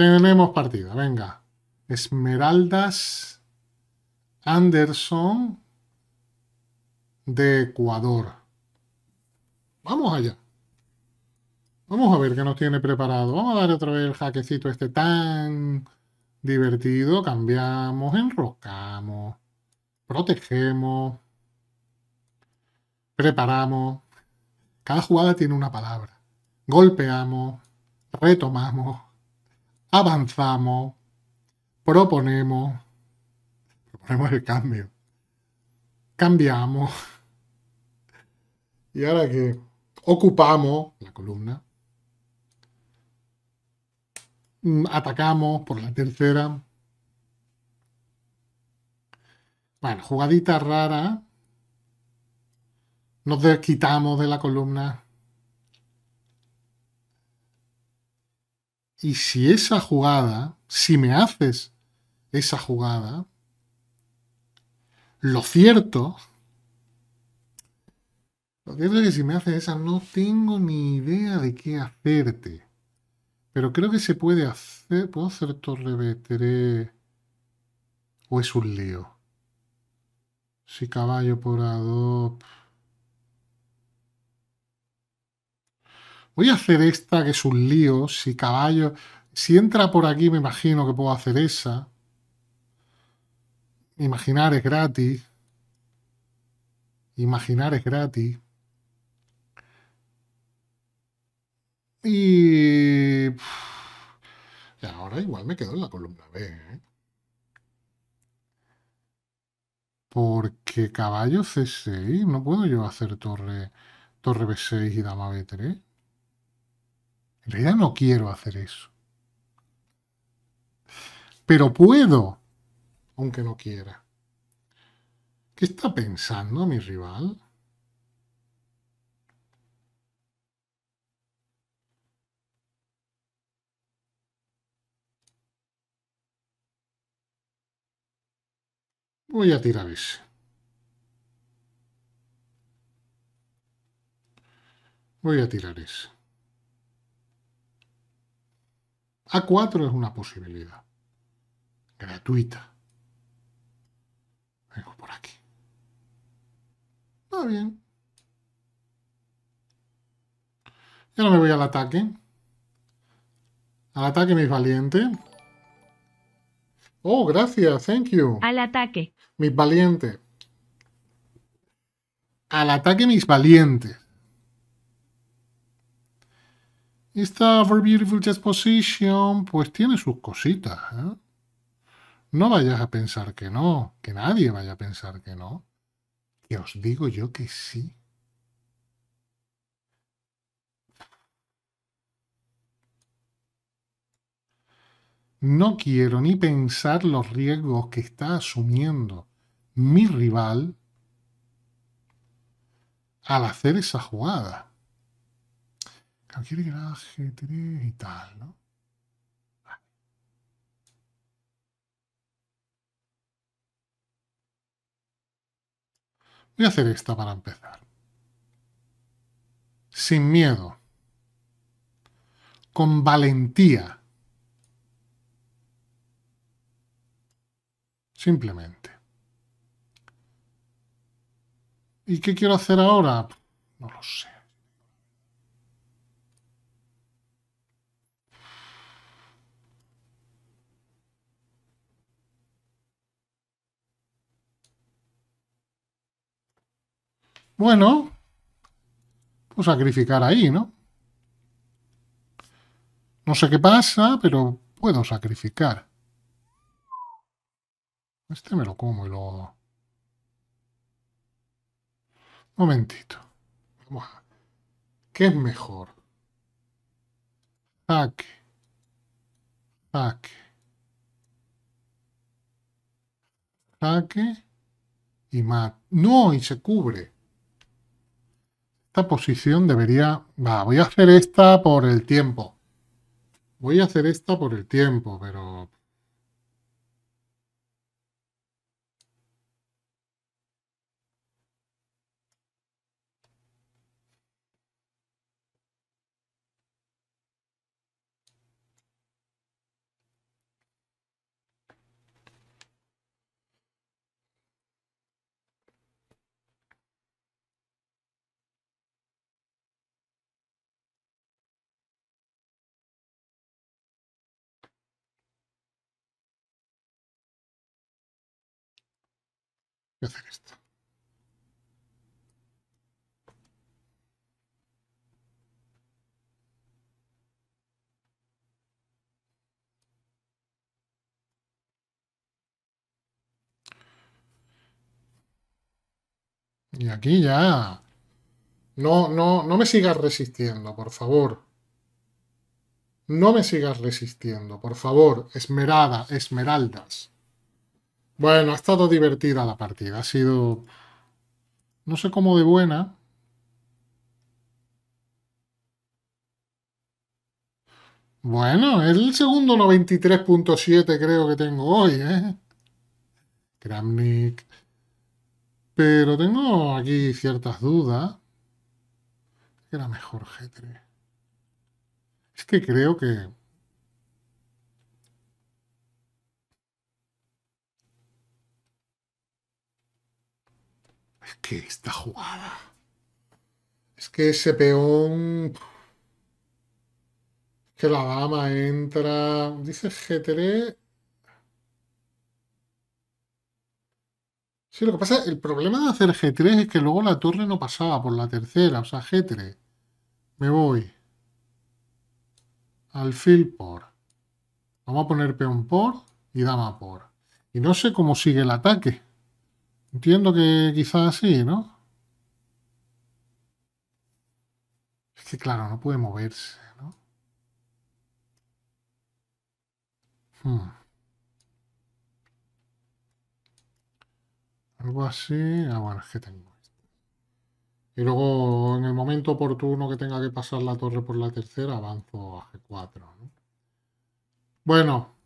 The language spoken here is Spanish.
Tenemos partida, venga. Esmeraldas Anderson de Ecuador. Vamos allá. Vamos a ver qué nos tiene preparado. Vamos a dar otra vez el jaquecito este tan divertido. Cambiamos, enroscamos, protegemos, preparamos. Cada jugada tiene una palabra. Golpeamos, retomamos avanzamos, proponemos, proponemos el cambio, cambiamos. Y ahora que ocupamos la columna, mm, atacamos por la tercera. Bueno, jugadita rara, Nos quitamos de la columna Y si esa jugada, si me haces esa jugada, lo cierto, lo cierto es que si me haces esa no tengo ni idea de qué hacerte. Pero creo que se puede hacer, puedo hacer torre b o es un lío. Si caballo por A2... Voy a hacer esta, que es un lío. Si caballo. Si entra por aquí, me imagino que puedo hacer esa. Imaginar es gratis. Imaginar es gratis. Y. ahora igual me quedo en la columna B. ¿eh? Porque caballo C6. No puedo yo hacer torre, torre B6 y dama B3. En no quiero hacer eso. Pero puedo, aunque no quiera. ¿Qué está pensando mi rival? Voy a tirar ese. Voy a tirar ese. A4 es una posibilidad. Gratuita. Vengo por aquí. Va bien. ya no me voy al ataque. Al ataque, mis valiente Oh, gracias, thank you. Al ataque. Mis valientes. Al ataque, mis valientes. Esta For Beautiful Just Position, pues tiene sus cositas. ¿eh? No vayas a pensar que no, que nadie vaya a pensar que no. Que os digo yo que sí. No quiero ni pensar los riesgos que está asumiendo mi rival al hacer esa jugada. Cualquier graje, y tal, ¿no? Voy a hacer esta para empezar. Sin miedo. Con valentía. Simplemente. ¿Y qué quiero hacer ahora? No lo sé. Bueno, pues sacrificar ahí, ¿no? No sé qué pasa, pero puedo sacrificar. Este me lo como y lo... Momentito. ¿Qué es mejor? Saque. Saque. Saque. y mat. No, y se cubre esta posición debería... Va, voy a hacer esta por el tiempo. Voy a hacer esta por el tiempo, pero... Y aquí ya. No, no, no me sigas resistiendo, por favor. No me sigas resistiendo, por favor. Esmerada, esmeraldas. Bueno, ha estado divertida la partida. Ha sido. No sé cómo de buena. Bueno, es el segundo 93.7 creo que tengo hoy, ¿eh? Kramnik. Pero tengo aquí ciertas dudas. Era mejor g Es que creo que esta jugada. Es que ese peón. Que la dama entra. Dice G3. si lo que pasa, el problema de hacer G3 es que luego la torre no pasaba por la tercera, o sea, G3. Me voy. al Alfil por. Vamos a poner peón por y dama por. Y no sé cómo sigue el ataque. Entiendo que quizás sí, ¿no? Es que claro, no puede moverse, ¿no? Hmm. Algo así. Ah, bueno, es que tengo. Y luego, en el momento oportuno que tenga que pasar la torre por la tercera, avanzo a G4. ¿no? Bueno,